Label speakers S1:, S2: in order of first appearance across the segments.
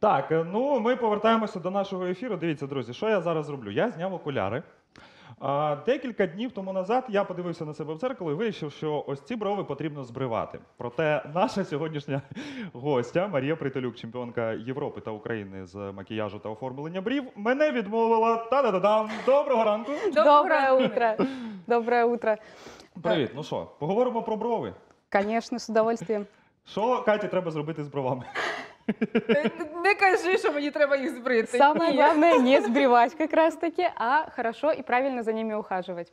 S1: Так, е, ну ми повертаємося до нашого ефіру. Дивіться, друзі, що я зараз роблю? Я зняв окуляри. Декілька днів тому назад я подивився на себе в зеркало і вирішив, що ось ці брови потрібно збривати. Проте наша сьогоднішня гостя Марія Притолюк, чемпіонка Європи та України з макіяжу та оформлення брів, мене відмовила. Та-да-да-дам! Доброго
S2: ранку! Доброе утро! Доброе утро!
S1: Привіт, ну що, поговоримо про брови? Звісно, з удовольствием. Що Каті треба зробити з бровами?
S3: Не кажи, что мені треба їх збрити. Самое главное не
S2: сбривать как раз таки, а хорошо и правильно за ними ухаживать.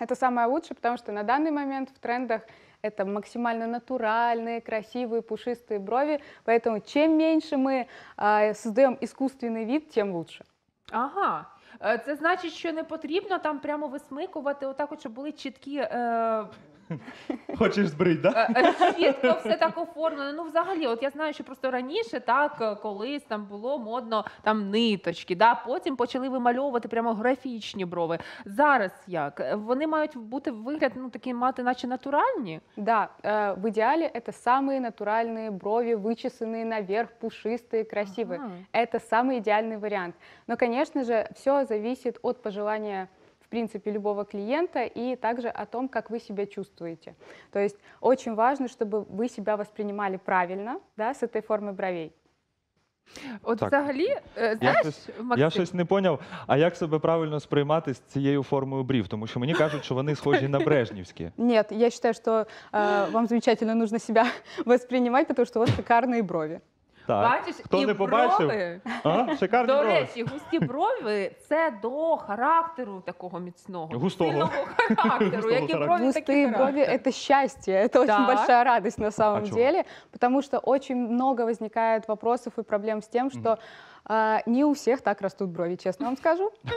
S2: Это самое лучшее, потому что на данный момент в трендах это максимально натуральные, красивые, пушистые брови. Поэтому чем меньше мы а, создаем искусственный вид, тем лучше.
S3: Ага. Это значит, что не потрібно там прямо висмикувати, отак, вот щоб були чіткі е, Хочеш збрить, е, е, так? Чітко все так оформлено. Ну, взагалі, от я знаю, що просто раніше так е, колись там було модно там ниточки. Да? Потім почали вимальовувати прямо графічні брови. Зараз як? Вони мають бути вигляд, ну такі мати, наче натуральні.
S2: Да, э, в ідеалі це самые натуральные брови, вычесанные наверх, пушистые, красивые. Ага. Это самый идеальный вариант. Но, ну, конечно же, все зависит от пожелания принципе, любого клиента и также о том, как вы себя чувствуете. То есть очень важно, чтобы вы себя воспринимали правильно, да, с этой формой бровей. От Так. взагалі,
S3: е, знаєш, щось- Максим, Я
S1: щось не поняв. А як себе правильно сприймати з цією формою брів? Тому що мені кажуть, що вони схожі на брежнівські.
S2: Нет, я считаю, что э, вам замечательно нужно себя воспринимать, потому что у вас шикарные брови.
S1: Так. Бачиш, Хто і не побачив? брови. А? Шикарні До брови. речі,
S3: густі брови це до характеру такого міцного Густого. характеру. Які характеру. брові такі Густые брови – характер.
S2: это счастье, это очень Так. большая радость на а самом деле, потому что очень много возникает вопросов и проблем с тем, что Не у всех так растут брови, честно вам скажу.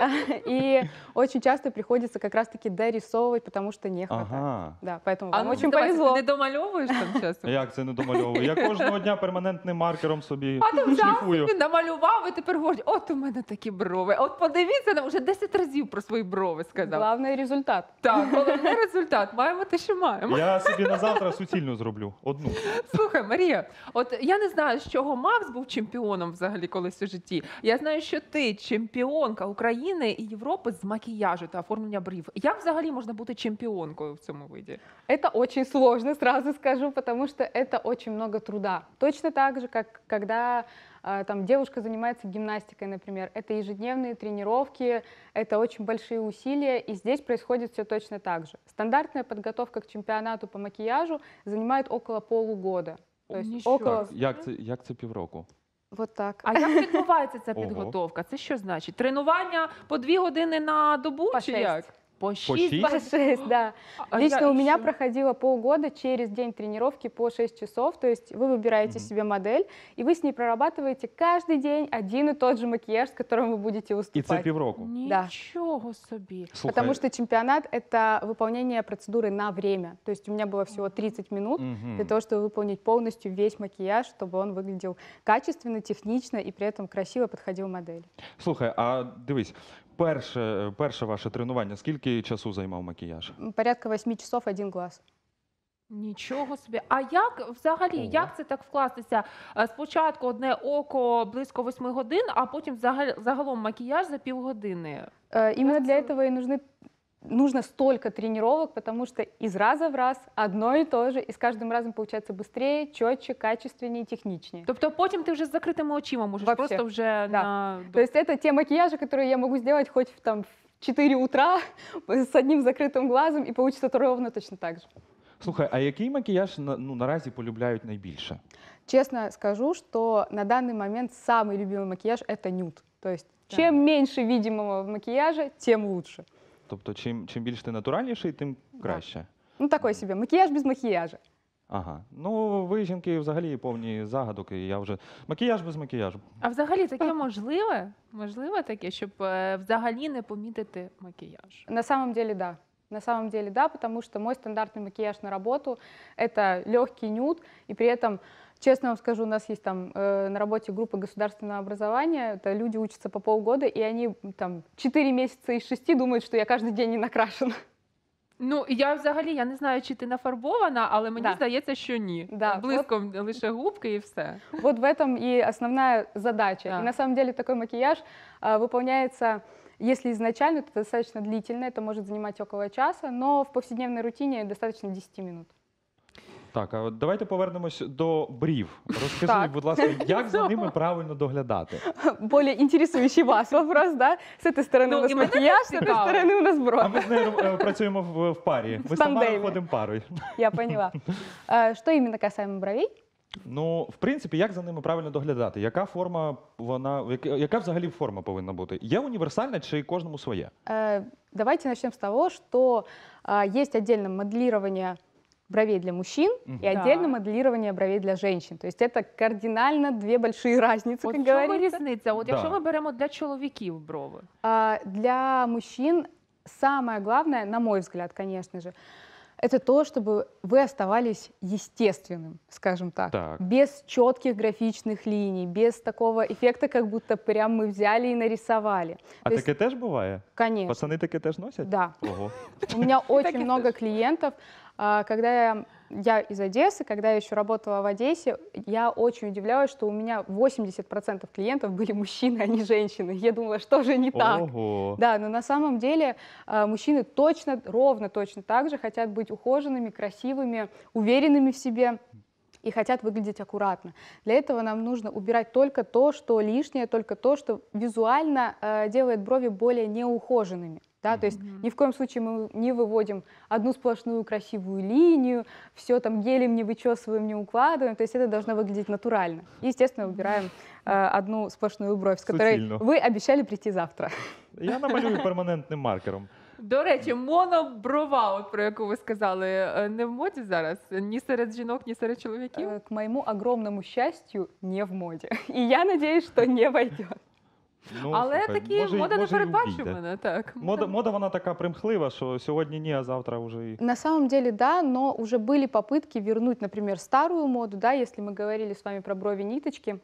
S2: И очень часто приходится как раз-таки дорисовывать, потому что не
S1: хватает. Ага.
S2: Да, поэтому вам ну, очень повезло.
S3: Ти не домальовуєш там часто? Як це
S1: не домальовую? Я кожного дня перманентним маркером собі шліфую. собі,
S3: намалював і тепер говорить, от у мене такі брови. От подивіться, нам вже 10 разів про свої брови сказав. Главное результат. Так, головний результат. Маємо те, що маємо. Я собі
S1: на завтра суцільну зроблю. Одну.
S3: Слухай, Марія, от я не знаю, з чого Макс був чемпіоном взагалі колись житті. Я знаю, що ти чемпіонка України і Європи з макіяжу та оформлення брів. Як взагалі можна бути чемпіонкою в цьому виді? Это очень сложно, сразу скажу, потому что это очень много труда. Точно так же,
S2: как когда а, там девушка занимается гимнастикой, например. Это ежедневные тренировки, это очень большие усилия, и здесь происходит все точно так же. Стандартная подготовка к чемпионату по макияжу занимает около полугода. То есть около...
S1: Як це, як це півроку?
S3: Вот так. А як відбувається ця Ого. підготовка? Це що значить? Тренування по дві години на добу По чи шесть. як? По 6? По 6, да. А, а Лично у меня
S2: проходило полгода через день тренировки по 6 часов. То есть вы выбираете себе модель, и вы с ней прорабатываете каждый день один и тот же макияж, с которым вы будете выступать. И це півроку? Да. Ничего себе. Потому что чемпионат — это выполнение процедуры на время. То есть у меня было всего 30 минут для того, чтобы выполнить полностью весь макияж, чтобы он выглядел качественно, технично и при этом красиво подходил модели.
S1: Слухай, а дивись, перше, перше ваше тренування, скільки Скільки часу займав макіяж?
S3: Порядка 8 часов один глаз. Нічого собі. А як взагалі, Ого. як це так вкластися? Е, спочатку одне око близько 8 годин, а потім загалом макіяж за півгодини.
S2: Э, для этого и нужны нужно столько тренировок, потому что из раза в раз одно и то же, и с каждым разом получается быстрее, четче, качественнее, техничнее.
S3: Тобто потім ти вже з закритими очима можеш Вообще. просто вже Да. на То есть
S2: это те макияжи, которые я могу сделать хоть в, там, 4 утра с одним закрытым глазом, и получится то ровно точно так же.
S1: Слухай, а який макіяж ну, наразі полюбляють найбільше?
S2: Честно скажу, что на данный момент самый любимый макияж это нюд. То есть да. чем меньше видимого макияжа, тем лучше.
S1: Тобто, чим чем більш ти натуральніший, тим краще. Да.
S2: Ну такой
S3: себе. макияж без макияжа.
S1: Ага. Ну, ви жінки взагалі повні загадок, і я вже. Макіяж без макіяжу.
S3: А взагалі таке можливе? Можливо таке, щоб э, взагалі не помітити макіяж? На самом деле, да. На самом деле, да, потому что мой стандартный
S2: макияж на работу – это легкий нюд, и при этом Честно вам скажу, у нас есть там э, на работе группа государственного образования, это люди учатся по полгода, и они там 4 месяца из 6 думают, что я каждый день не накрашена.
S3: Ну я взагалі я не знаю, чи ти нафарбована, але мені Да. здається, що ні. Да, Близько лише губки і все. Вот
S2: в этом и основная задача. Да. И на самом деле такой макияж а, выполняется, если изначально, то достаточно длительно, это может занимать около часа, но в повседневной рутине достаточно 10 минут.
S1: Так, а давайте повернемось до брів. Розкажіть, будь ласка, як за ними ну. правильно доглядати?
S2: более інтересуючий вас вопрос, да? С этой сторони, Ну, у нас і мене макияж, с
S1: у нас бровь. А ми з нею э, працюємо в, парі. Ми з Тамарою тандемі. ходимо парою.
S2: Я поняла. Що Что именно касаемо бровей?
S1: Ну, в принципі, як за ними правильно доглядати? Яка форма вона, яка- взагалі форма повинна бути? Є універсальна чи кожному своє?
S2: Э, давайте почнемо з того, що є віддільне моделірування. моделирование бровей для мужчин угу. и отдельно да. моделирование бровей для женщин. То есть это кардинально две большие разницы, От как говорится. От
S3: різниця? От да. якщо ми беремо для чоловіків брови?
S2: А, для мужчин самое главное, на мой взгляд, конечно же, это то, чтобы вы оставались естественным, скажем так, так, без четких графичных линий, без такого эффекта, как будто прям мы взяли и нарисовали. А то
S1: таке есть... бывает? Конечно. Пацаны таке тоже носят?
S2: Да. У меня очень много клиентов, а, когда я, я из Одессы, когда я еще работала в Одессе, я очень удивлялась, что у меня 80% клиентов были мужчины, а не женщины. Я думала, что же не так? Ого. Да, но на самом деле а, мужчины точно, ровно точно так же хотят быть ухоженными, красивыми, уверенными в себе и хотят выглядеть аккуратно. Для этого нам нужно убирать только то, что лишнее, только то, что визуально э, делает брови более неухоженными. Да, то есть ни в коем случае мы не выводим одну сплошную красивую линию, все там гелем не вычесываем, не укладываем, то есть это должно выглядеть натурально. И, естественно, выбираем э, одну сплошную бровь, с которой Сутильно. вы обещали прийти завтра. Я
S1: намалюю перманентним маркером.
S3: До речі, моноброва, от про яку ви сказали, не в моді зараз ні серед жінок, ні серед чоловіків. К моєму огромному щастю, не
S2: в моді. І я надіюсь, що не войдет.
S3: Ну, Але слухай, такі може, мода не може і вийде.
S2: передбачувана, так. Мода,
S1: мода вона така примхлива, що сьогодні ні, а завтра вже і.
S2: На самом деле, да, но уже были попытки вернуть, например, старую моду, да, если мы говорили с вами про брови-ниточки,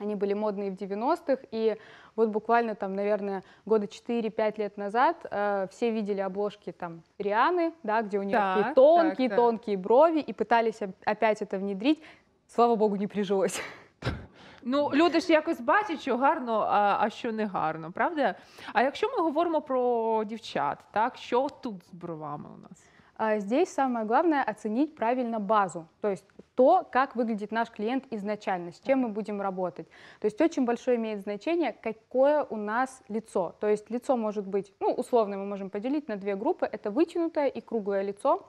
S2: они были модные в 90-х, и вот буквально там, наверное, года 4-5 лет назад э, все видели обложки там Рианы, да, где у нее Так, такие так, тонкие-тонкие брови, и пытались опять это внедрить. Слава богу, не прижилось.
S3: Ну, люди ж якось бачать, що гарно, а, а що не гарно, правда? А якщо ми говоримо про дівчат, так що тут з бровами у нас? А, здесь самое
S2: главное оценить правильно базу, то есть то, как выглядит наш клиент изначально, с чем мы будем работать. То есть очень большое имеет значение, какое у нас лицо. То есть лицо может быть, ну, условно мы можем поделить на две группы, это вытянутое и круглое лицо.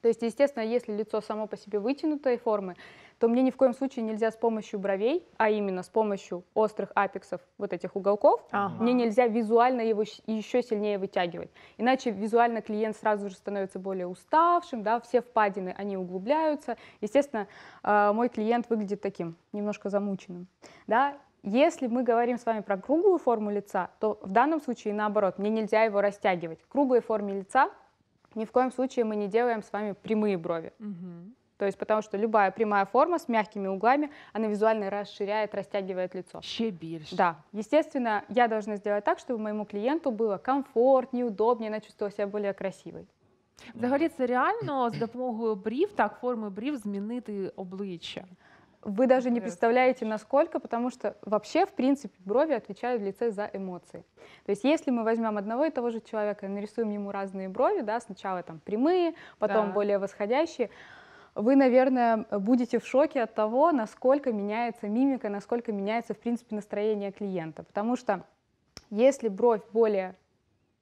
S2: То есть, естественно, если лицо само по себе вытянутой формы, то мне ни в коем случае нельзя с помощью бровей, а именно с помощью острых апексов вот этих уголков, ага. мне нельзя визуально его еще сильнее вытягивать. Иначе визуально клиент сразу же становится более уставшим, да, все впадины, они углубляются. Естественно, э, мой клиент выглядит таким, немножко замученным. Да? Если мы говорим с вами про круглую форму лица, то в данном случае наоборот, мне нельзя его растягивать. В круглой форме лица ни в коем случае мы не делаем с вами прямые брови. Угу. То есть потому что любая прямая форма с мягкими углами, она визуально расширяет, растягивает лицо. Ще більше. Да. Естественно, я должна сделать так, чтобы моему клиенту было комфортнее, удобнее, она чувствовала себя более красивой. Взагалі, це
S3: реально
S2: з допомогою брів, так, форми брів змінити обличчя. Вы даже не представляете, насколько, потому что вообще, в принципе, брови отвечают в лице за эмоции. То есть если мы возьмем одного и того же человека и нарисуем ему разные брови, да, сначала там прямые, потом Да. более восходящие, вы, наверное, будете в шоке от того, насколько меняется мимика, насколько меняется, в принципе, настроение клиента. Потому что если бровь более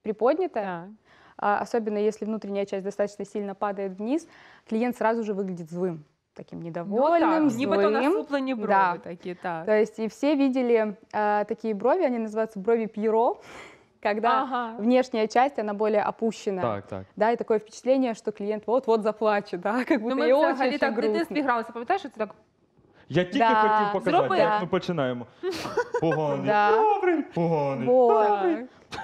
S2: приподнятая, да. А, особенно если внутренняя часть достаточно сильно падает вниз, клиент сразу же выглядит злым таким ну недовольным, ну, так, либо то насупленные
S3: брови да. такие, так. То
S2: есть и все видели э, такие брови, они называются брови пьеро, когда ага. внешняя часть, она более опущена. Так, так. Да, и такое впечатление, что клиент вот-вот
S3: заплачет, да, как ну, будто ну, ми взагалі так в дитинстві гралися, помнишь, що це так
S2: Я тільки Да. хотів показати,
S3: Зроби. Да, ми
S1: починаємо. Поганий, Да. добрий, поганий. Вот.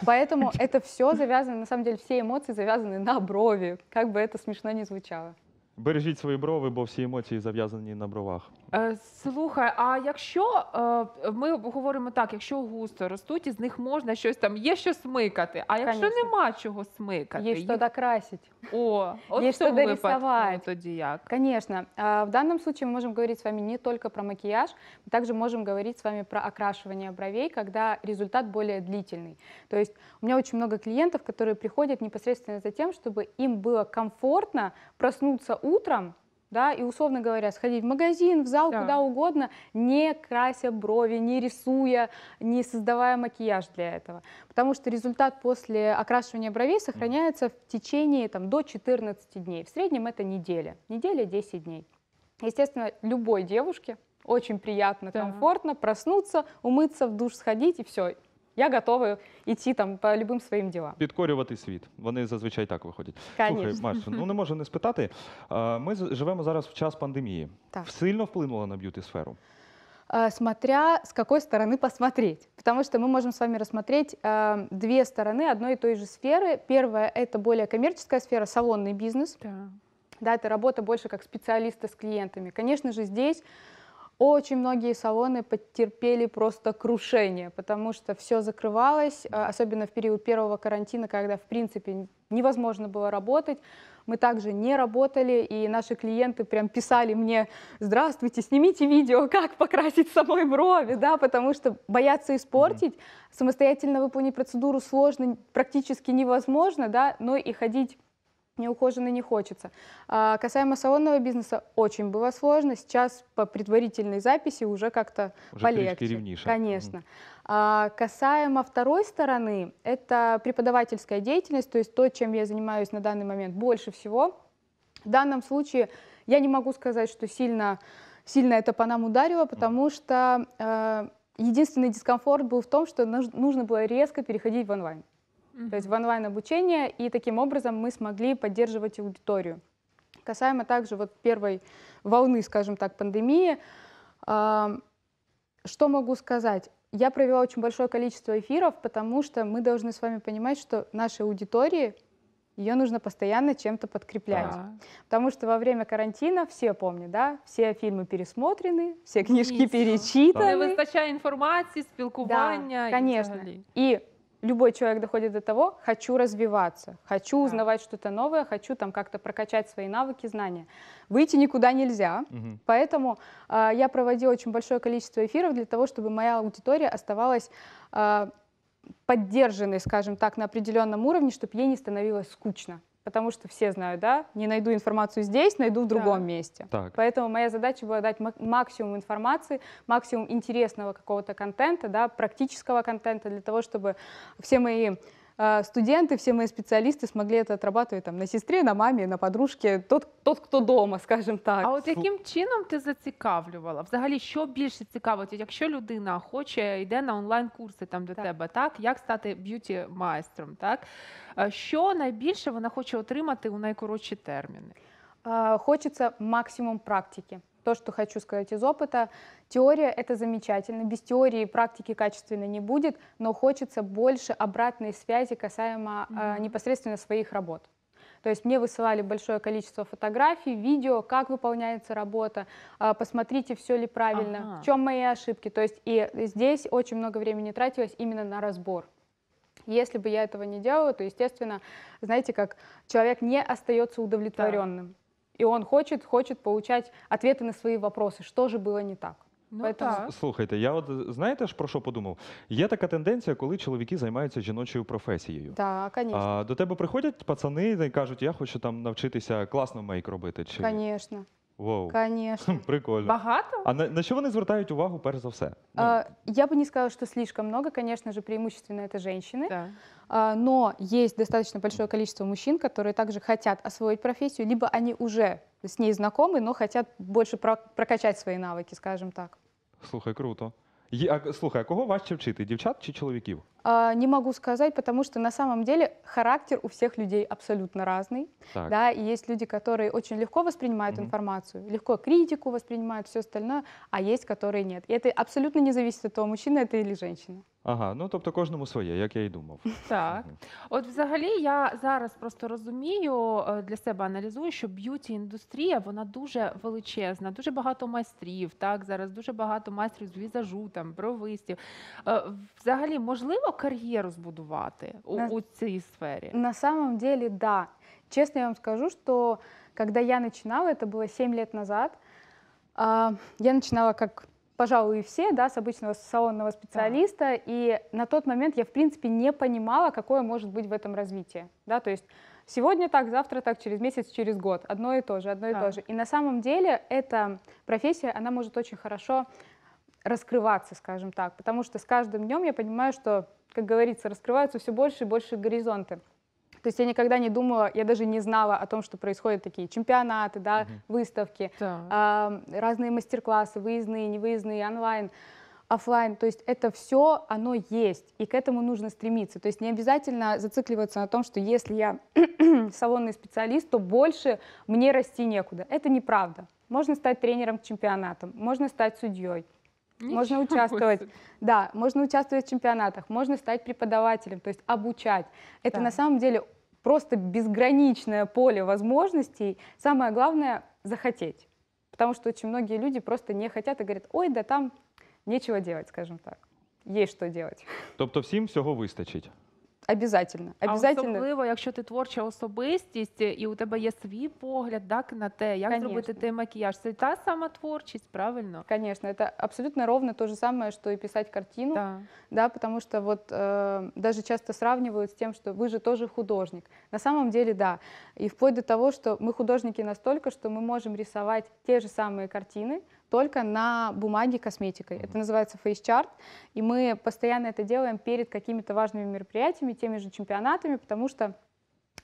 S2: Поэтому это все завязано, на самом деле все эмоции завязаны на брови, как бы это смешно не звучало.
S1: Бережіть свої брови, бо всі емоції зав'язані на бровах.
S3: Слухай, а якщо ми говоримо так, якщо густо ростуть, із них можна щось там, є що смикати, а якщо Конечно. нема чого смикати, Есть что їх- докрасить. О, от Є в що цьому дорисувати. тоді
S2: як? Конечно. А, в данном случае мы можем говорить с вами не только про макияж, мы также можем говорить с вами про окрашивание бровей, когда результат более длительный. То есть у меня очень много клиентов, которые приходят непосредственно за тем, чтобы им было комфортно проснуться утром да, и условно говоря, сходить в магазин, в зал, да. куда угодно, не крася брови, не рисуя, не создавая макияж для этого. Потому что результат после окрашивания бровей сохраняется в течение там, до 14 дней. В среднем это неделя. Неделя 10 дней. Естественно, любой девушке очень приятно, да. комфортно проснуться, умыться, в душ сходить и все, я готова йти там по любим своїм ділам.
S1: Підкорювати світ. Вони зазвичай так виходять. Конечно. Слухай, Маш, ну не можу не спитати. А, ми живемо зараз в час пандемії. Так. Сильно вплинуло на б'юті сферу?
S2: А, смотря с какой стороны посмотреть. Потому что мы можем с вами рассмотреть э, две стороны одной и той же сферы. Первая – это более коммерческая сфера, салонный бизнес. Да. да, это работа больше как специалиста с клиентами. Конечно же, здесь очень многие салоны потерпели просто крушение, потому что все закрывалось, э, особенно в период первого карантина, когда, в принципе, невозможно было работать. Мы также не работали, и наши клиенты прям писали мне, здравствуйте, снимите видео, как покрасить самой брови, да, потому что боятся испортить, самостоятельно выполнить процедуру сложно, практически невозможно, да, но и ходить неухоженно не хочется. А касаемо салонного бизнеса, очень было сложно. Сейчас по предварительной записи уже как-то полегче. А? Конечно. А касаемо второй стороны, это преподавательская деятельность, то есть то, чем я занимаюсь на данный момент больше всего. В данном случае я не могу сказать, что сильно, сильно это по нам ударило, потому что э, единственный дискомфорт был в том, что нужно было резко переходить в онлайн то есть в онлайн-обучение, и таким образом мы смогли поддерживать аудиторию. Касаемо также вот первой волны, скажем так, пандемии, э, что могу сказать? Я провела очень большое количество эфиров, потому что мы должны с вами понимать, что нашей аудитории ее нужно постоянно чем-то подкреплять. Да. Потому что во время карантина все помнят, да, все фильмы пересмотрены,
S3: все книжки Есть.
S2: перечитаны. Не
S3: вистачає информации, спілкування. Да, конечно.
S2: І, любой человек доходит до того, хочу развиваться, хочу узнавать что-то новое, хочу там как-то прокачать свои навыки, знания. Выйти никуда нельзя, угу. поэтому э, я проводила очень большое количество эфиров для того, чтобы моя аудитория оставалась э, поддержанной, скажем так, на определенном уровне, чтобы ей не становилось скучно потому что все знают, да, не найду информацию здесь, найду в другом да. месте. Так. Поэтому моя задача была дать максимум информации, максимум интересного какого-то контента, да, практического контента для того, чтобы все мои студенты, все мои специалисты смогли это отрабатывать там, на сестре, на мамі, на подружці, тот,
S3: тот, хто дома, скажем так. А от яким чином ти зацікавлювала? Взагалі, що більше цікавить, якщо людина хоче, йде на онлайн-курси там до так. тебе, так? Як стати б'юті майстром? Так? Що найбільше вона хоче отримати у найкоротші терміни?
S2: Хочеться максимум практики. то, что хочу сказать из опыта. Теория — это замечательно, без теории практики качественно не будет, но хочется больше обратной связи касаемо mm-hmm. э, непосредственно своих работ. То есть мне высылали большое количество фотографий, видео, как выполняется работа, э, посмотрите, все ли правильно, ага. в чем мои ошибки. То есть и здесь очень много времени тратилось именно на разбор. Если бы я этого не делала, то, естественно, знаете, как человек не остается удовлетворенным. и он хочет, хочет получать ответы на свои вопросы, что же было не так. Ну, Поэтому... так.
S1: Слухайте, я от знаєте ж про що подумав? Є така тенденція, коли чоловіки займаються жіночою професією.
S2: Так, конечно.
S1: до тебе приходять пацани і кажуть, я хочу там навчитися класно мейк робити. Чи...
S2: Конечно.
S1: Воу. Конечно. Прикольно. Багато? А на, на что они звертают увагу, перш
S2: за все? Ну. А, я бы не сказала, что слишком много. Конечно же, преимущественно это женщины. Да. А, но есть достаточно большое количество мужчин, которые также хотят освоить профессию, либо они уже с ней знакомы, но хотят больше про прокачать свои навыки, скажем так.
S1: Слухай, круто. Є, а, слухай, а кого важче вчити? девчат, чи чоловіків?
S2: Не могу сказать, потому что на самом деле характер у всех людей абсолютно разный. Так. Да, и есть люди, которые очень легко воспринимают угу. информацию, легко критику воспринимают, все остальное, а есть, которые нет. И это
S3: абсолютно не зависит от того, мужчина это или женщина.
S1: Ага, ну тобто кожному своє, як я і думав.
S3: Так. От взагалі я зараз просто розумію, е, для себе аналізую, що б'юті-індустрія вона дуже величезна, дуже багато майстрів, так, зараз дуже багато майстрів з візажу, там, бровистів. Е, взагалі, можливо, можливо кар'єру збудувати у, на, у цій сфері?
S2: На самом деле, да. Честно я вам скажу, что когда я начинала, это было 7 лет назад, а, я начинала как пожалуй, и все, да, с обычного салонного специалиста, да. и на тот момент я, в принципе, не понимала, какое может быть в этом развитие, да, то есть сегодня так, завтра так, через месяц, через год, одно и то же, одно да. и то же. И на самом деле эта профессия, она может очень хорошо раскрываться, скажем так, потому что с каждым днем я понимаю, что как говорится, раскрываются все больше и больше горизонты. То есть я никогда не думала, я даже не знала о том, что происходят такие чемпионаты, да, угу. выставки, да. Э, разные мастер-классы, выездные, невыездные, онлайн, офлайн. То есть это все, оно есть, и к этому нужно стремиться. То есть не обязательно зацикливаться на том, что если я салонный специалист, то больше мне расти некуда. Это неправда. Можно стать тренером к чемпионатам, можно стать судьей, Ничего можно участвовать. Себе. Да, можно участвовать в чемпионатах, можно стать преподавателем, то есть обучать. Это да. на самом деле просто безграничное поле возможностей. Самое главное — захотеть. Потому что очень многие люди просто не хотят и говорят, ой, да там нечего делать, скажем так. Є що робити.
S1: Тобто всем всего выстачить.
S2: Обязательно. обязательно. А особливо,
S3: якщо ти творча особистість і у тебе є свій погляд так, на те, як Конечно. зробити той макіяж. Це та сама творчість, правильно? Конечно, это абсолютно ровно
S2: то же самое, что и писать картину, да, да потому что вот э, даже часто сравнивают с тем, что вы же тоже художник. На самом деле, да. И вплоть до того, что мы художники настолько, что мы можем рисовать те же самые картины, только на бумаге косметикой. Это называется фейс-чарт, и мы постоянно это делаем перед какими-то важными мероприятиями, теми же чемпионатами, потому что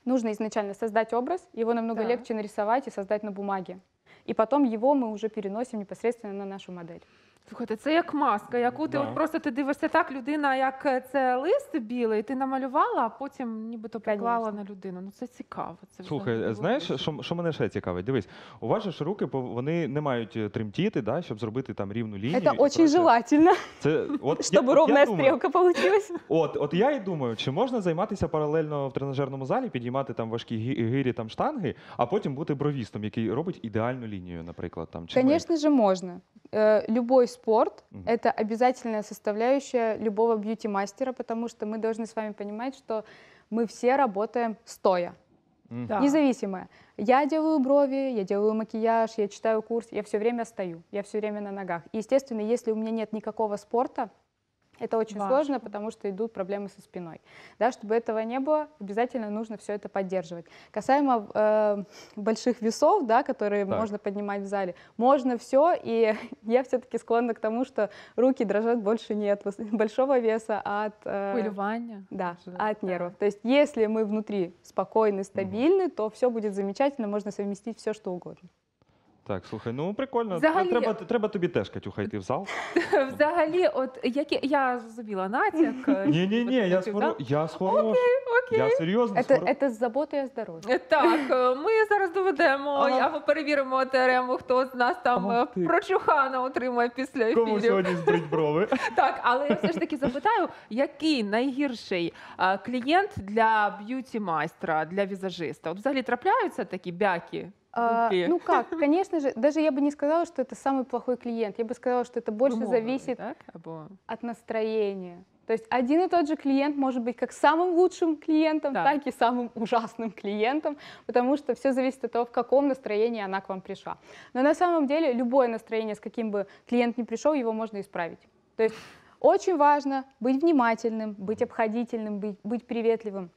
S2: нужно изначально создать образ, его намного да. легче нарисовать и создать на бумаге. И потом его мы уже переносим непосредственно на нашу модель. Слухайте, це як
S3: маска, яку ти Да. от просто ти дивишся так, людина, як е, це лист білий, ти намалювала, а потім нібито поклала на людину. Ну це цікаво. Це Слухай,
S1: знаєш, що, що мене ще цікавить? Дивись, у вас ж руки вони не мають е, тремтіти, да, щоб зробити там рівну лінію. і, Это очень
S2: желательно,
S1: Це, от, чтобы я, от,
S2: я
S1: От, от я і думаю, чи можна займатися паралельно в тренажерному залі, підіймати там важкі гі- гирі там штанги, а потім бути бровістом, який робить ідеальну лінію, наприклад. Там, чи ми-
S2: Конечно же, можно. Е, любой спорт угу. — это обязательная составляющая любого бьюти-мастера, потому что мы должны с вами понимать, что мы все работаем стоя. Mm. Да. Независимая. Я делаю брови, я делаю макияж, я читаю курс, я все время стою, я все время на ногах. И, естественно, если у меня нет никакого спорта, это очень Важно. сложно, потому что идут проблемы со спиной. Да, чтобы этого не было, обязательно нужно все это поддерживать. Касаемо э, больших весов, да, которые так. можно поднимать в зале, можно все, и я все-таки склонна к тому, что руки дрожат больше не от большого веса, а от... Э, Пылевания. Да, Жил, от нервов. То есть если мы внутри спокойны, стабильны, угу. то все будет замечательно, можно совместить все, что
S3: угодно.
S1: Так, слухай, ну прикольно. Ну, взагалі- Треба, треба тобі теж, Катюха, йти в зал.
S3: Взагалі, от які я зрозуміла натяк. Ні,
S1: ні, е, ні, я споро... я схорошу.
S2: Я серйозно
S3: Це з заботою здоров'я. Е, так, е, ми зараз доведемо я перевіримо теорему, хто з нас там прочухана отримає після Кому сьогодні збрить брови? Так, але я все ж таки запитаю, який найгірший клієнт для б'юті майстра, для візажиста? От взагалі трапляються такі бяки? А, ну как,
S2: конечно же, даже я бы не сказала, что это самый плохой клиент. Я бы сказала, что это больше Вымовили, зависит так? от настроения. То есть один и тот же клиент может быть как самым лучшим клиентом, да. так и самым ужасным клиентом, потому что все зависит от того, в каком настроении она к вам пришла. Но на самом деле любое настроение, с каким бы клиент ни пришел, его можно исправить. То есть очень важно быть внимательным, быть обходительным, быть, быть приветливым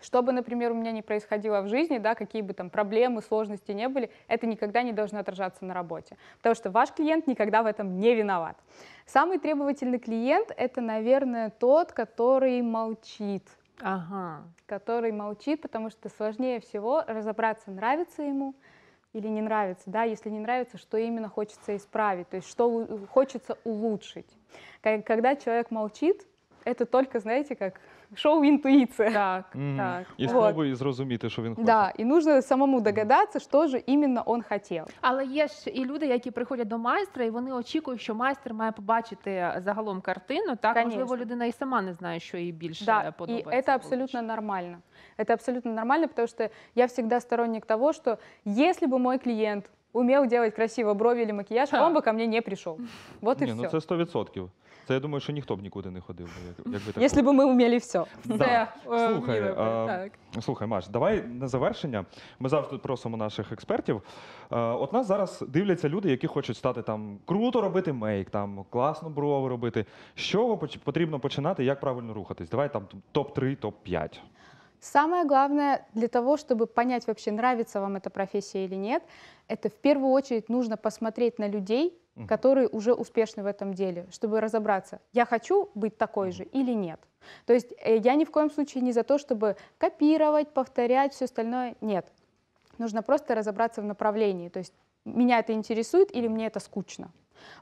S2: что бы, например, у меня не происходило в жизни, да, какие бы там проблемы, сложности не были, это никогда не должно отражаться на работе, потому что ваш клиент никогда в этом не виноват. Самый требовательный клиент — это, наверное, тот, который молчит, ага. который молчит, потому что сложнее всего разобраться, нравится ему или не нравится, да, если не нравится, что именно хочется исправить, то есть что хочется улучшить. Когда человек молчит, это только, знаете, как шоу інтуїція Так, mm.
S3: так. І Вот.
S1: зрозуміти, що він хоче.
S3: Да, и
S2: нужно самому догадатися, що ж іменно
S3: він хотів. Але є ж і люди, які приходять до майстра, і вони очікують, що майстер має побачити загалом картину. Так Конечно. можливо, людина і сама не знає, що їй більше Да, и подобається. Це абсолютно
S2: нормально. Это абсолютно нормально, потому что я всегда сторонник того, что если бы мой клиент умел делать красиво брови или макияж, он бы ко мне не пришел. Вот і Ні, ну все. це
S1: 100%. Це я думаю, що ніхто б нікуди не ходив. Як, якби так Если було.
S2: ми мы умели все. Да. Е, слухай, а,
S1: слухай, Маш, давай на завершення. Ми завжди просимо наших експертів. Е, От нас зараз дивляться люди, які хочуть стати там круто робити мейк, там класно брови робити. З чого поч- потрібно починати, як правильно рухатись? Давай там топ 3 топ 5
S2: Самое главное для того, чтобы понять вообще, нравится вам эта профессия или нет, это в первую очередь нужно посмотреть на людей, угу. которые уже успешны в этом деле, чтобы разобраться, я хочу быть такой же или нет. То есть э, я ни в коем случае не за то, чтобы копировать, повторять, все остальное. Нет. Нужно просто разобраться в направлении. То есть меня это интересует или мне это скучно.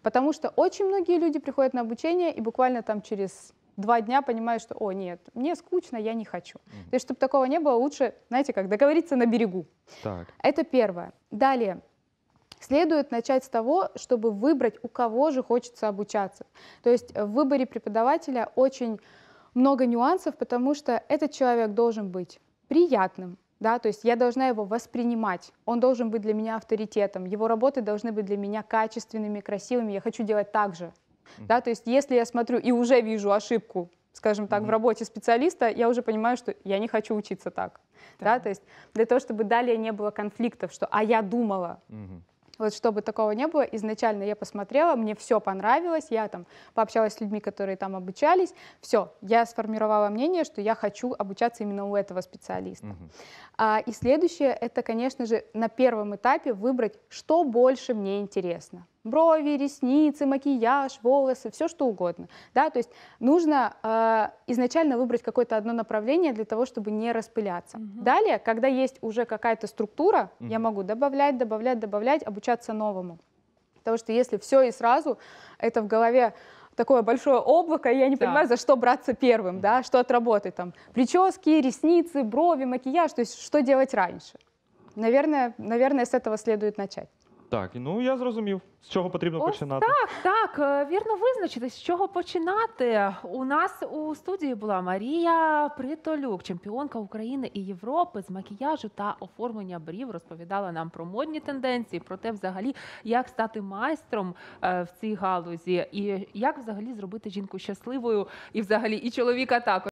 S2: Потому что очень многие люди приходят на обучение и буквально там через два дня понимаю, что, о, нет, мне скучно, я не хочу. Mm-hmm. То есть, чтобы такого не было, лучше, знаете, как договориться на берегу. Так. Это первое. Далее. Следует начать с того, чтобы выбрать, у кого же хочется обучаться. То есть в выборе преподавателя очень много нюансов, потому что этот человек должен быть приятным, да, то есть я должна его воспринимать, он должен быть для меня авторитетом, его работы должны быть для меня качественными, красивыми, я хочу делать так же, да, то есть если я смотрю и уже вижу ошибку, скажем так, mm-hmm. в работе специалиста, я уже понимаю, что я не хочу учиться так. Да. да, то есть для того, чтобы далее не было конфликтов, что «а я думала». Mm-hmm. Вот чтобы такого не было, изначально я посмотрела, мне все понравилось, я там пообщалась с людьми, которые там обучались, все, я сформировала мнение, что я хочу обучаться именно у этого специалиста. Угу. А, и следующее, это, конечно же, на первом этапе выбрать, что больше мне интересно брови, ресницы, макияж, волосы, все что угодно. Да? То есть нужно э, изначально выбрать какое-то одно направление для того, чтобы не распыляться. Угу. Далее, когда есть уже какая-то структура, угу. я могу добавлять, добавлять, добавлять, обучаться новому. Потому что если все и сразу, это в голове такое большое облако, и я не да. понимаю, за что браться первым, да, что отработать там. Прически, ресницы, брови, макияж, то есть что делать раньше. Наверное, наверное, с этого
S3: следует начать.
S1: Так, ну я зрозумів, з чого потрібно Ось починати.
S3: Так, так, е, вірно визначити з чого починати. У нас у студії була Марія Притолюк, чемпіонка України і Європи з макіяжу та оформлення брів. Розповідала нам про модні тенденції, про те, взагалі, як стати майстром е, в цій галузі, і як взагалі зробити жінку щасливою, і взагалі і чоловіка також.